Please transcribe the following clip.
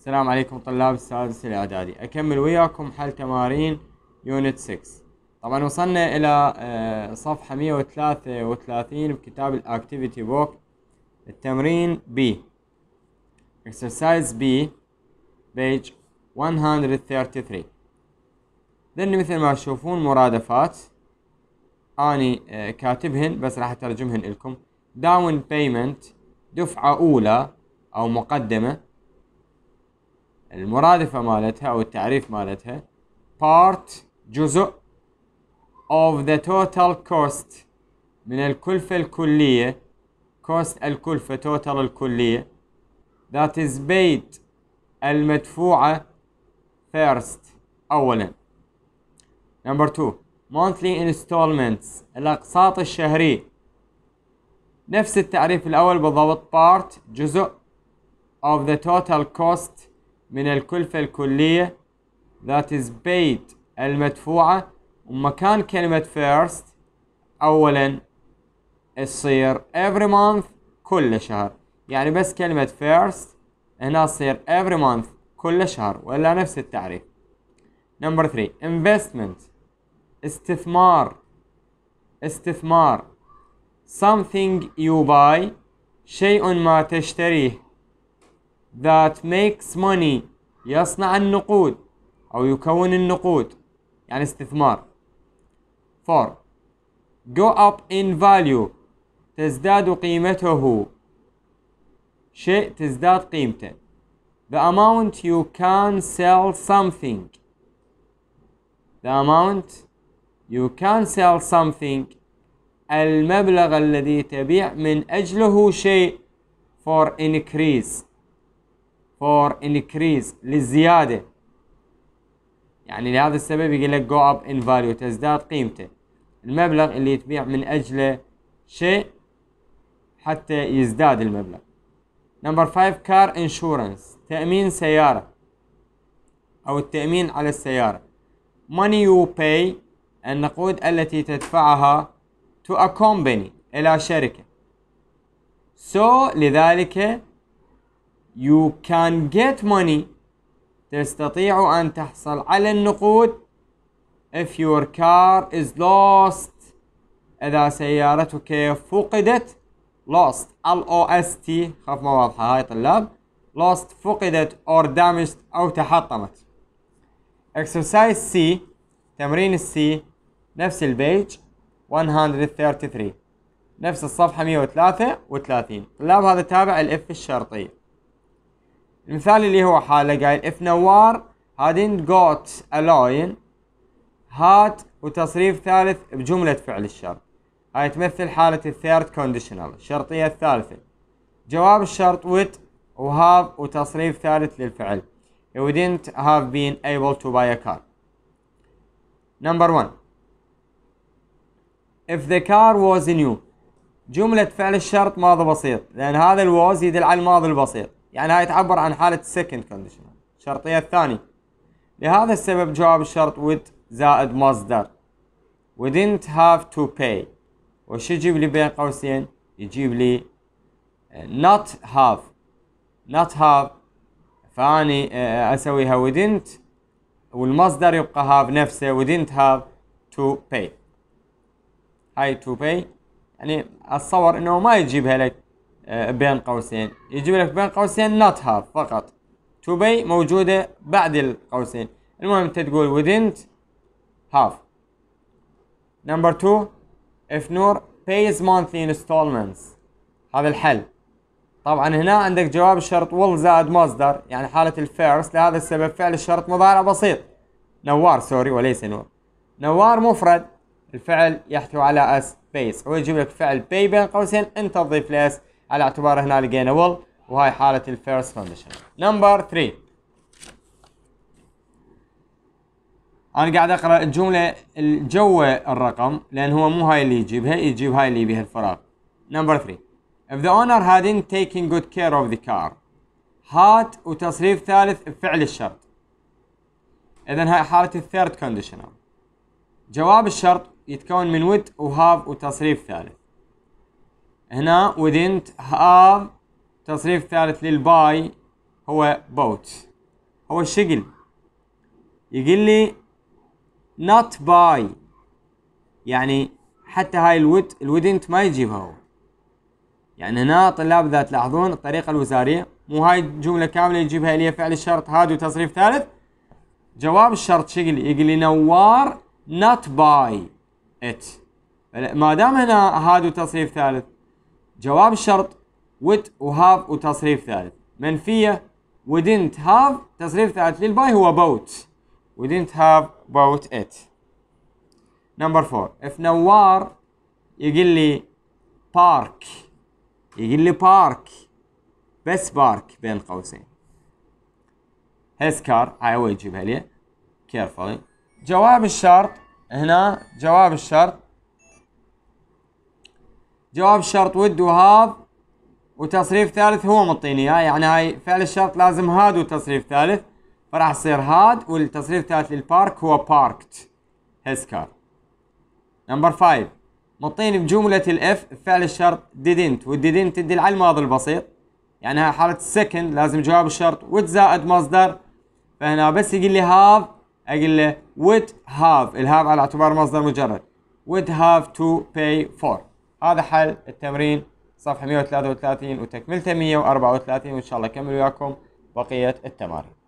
السلام عليكم طلاب السادس الاعدادي اكمل وياكم حل تمارين يونت 6 طبعا وصلنا الى آه، صفحة 133 بكتاب الاكتيفيتي بوك التمرين B exercise B page 133 ذني مثل ما تشوفون مرادفات اني آه، كاتبهن بس راح اترجمهن لكم داون بيمنت دفعة اولى او مقدمة يعني المرادفه مالتها او التعريف مالتها part جزء of the total cost من الكلفه الكليه cost الكلفه total الكليه that is paid المدفوعه first اولا number two monthly installments الاقساط الشهريه نفس التعريف الاول بالضبط part جزء of the total cost من الكلفة الكلية that is paid المدفوعة ومكان كلمة first أولا تصير every month كل شهر يعني بس كلمة first هنا تصير every month كل شهر ولا نفس التعريف number 3 investment استثمار استثمار something you buy شيء ما تشتريه that makes money يصنع النقود أو يكون النقود يعني استثمار 4 go up in value تزداد قيمته شيء تزداد قيمته the amount you can sell something the amount you can sell something المبلغ الذي تبيع من أجله شيء for increase for increase للزياده يعني لهذا السبب يقول لك go up in value تزداد قيمته المبلغ اللي يتبيع من اجله شيء حتى يزداد المبلغ number 5 car insurance تامين سياره او التامين على السياره money you pay النقود التي تدفعها to a company الى شركه so لذلك You can get money تستطيع أن تحصل على النقود if your car is lost إذا سيارتك فقدت lost L O S T خاف ما واضحة هاي طلاب lost فقدت or damaged أو تحطمت exercise C تمرين C نفس البيج 133 نفس الصفحة 133 طلاب هذا تابع الاف الشرطية المثال اللي هو حاله قايل if نوار hadn't got a lion هات وتصريف ثالث بجملة فعل الشرط هاي تمثل حالة الثيرد كونديشنال الشرطية الثالثة جواب الشرط with وهاف وتصريف ثالث للفعل you didn't have been able to buy a car number one if the car was new جملة فعل الشرط ماضي بسيط لأن هذا الواز يدل على الماضي البسيط يعني هاي تعبر عن حالة second condition الشرطية الثانية لهذا السبب جواب الشرط would زائد مصدر wouldn't have to pay وش يجيب لي بين قوسين يجيب لي آه، not have not have فاني آه، اسويها wouldn't والمصدر يبقى have نفسه wouldn't have to pay هاي to pay يعني اتصور انه ما يجيبها لك بين قوسين يجيب لك بين قوسين not have فقط to be موجودة بعد القوسين المهم أنت تقول wouldn't have number two if نور pays monthly installments هذا الحل طبعا هنا عندك جواب الشرط will زائد مصدر يعني حالة الفيرست لهذا السبب فعل الشرط مضارع بسيط نوار سوري وليس نور نوار مفرد الفعل يحتوي على اس بيس هو يجيب لك فعل بي بين قوسين انت تضيف له اس على اعتبار هنا لقينا ول وهاي حالة الفيرست كونديشن نمبر 3 انا قاعد اقرا الجملة جوا الرقم لان هو مو هاي اللي يجيبها يجيب هاي اللي بها الفراغ نمبر 3 if the owner hadn't taken good care of the car هات وتصريف ثالث بفعل الشرط اذا هاي حالة الثيرد كونديشنال جواب الشرط يتكون من with وهاف وتصريف ثالث هنا ودنت هاف تصريف ثالث للباي هو بوت هو الشقل يقول لي not باي يعني حتى هاي الود الودنت ما يجيبها هو يعني هنا طلاب اذا تلاحظون الطريقه الوزاريه مو هاي الجمله كامله يجيبها لي فعل الشرط هذا وتصريف ثالث جواب الشرط شقل يقول لي نوار not باي it ما دام هنا هذا تصريف ثالث جواب الشرط would وهاف وتصريف ثالث منفية wouldn't have تصريف ثالث للباي هو boat wouldn't have بوت it number four if نوار يقول لي بارك يقول لي بارك بس بارك بين قوسين his car هاي هو يجيبها لي carefully جواب الشرط هنا جواب الشرط جواب الشرط ود وهاف وتصريف ثالث هو مطيني اياه يعني هاي فعل الشرط لازم هاد وتصريف ثالث فراح يصير هاد والتصريف الثالث للبارك هو باركت هيز كار نمبر 5 مطيني بجملة الاف فعل الشرط didn't didn't تدل على الماضي البسيط يعني هاي حالة السكند لازم جواب الشرط ود زائد مصدر فهنا بس يقول لي هاف اقول له would have الهاف على اعتبار مصدر مجرد would have to pay for هذا حل التمرين صفحة 133 وتكملته 134 وإن شاء الله أكمل وياكم بقية التمارين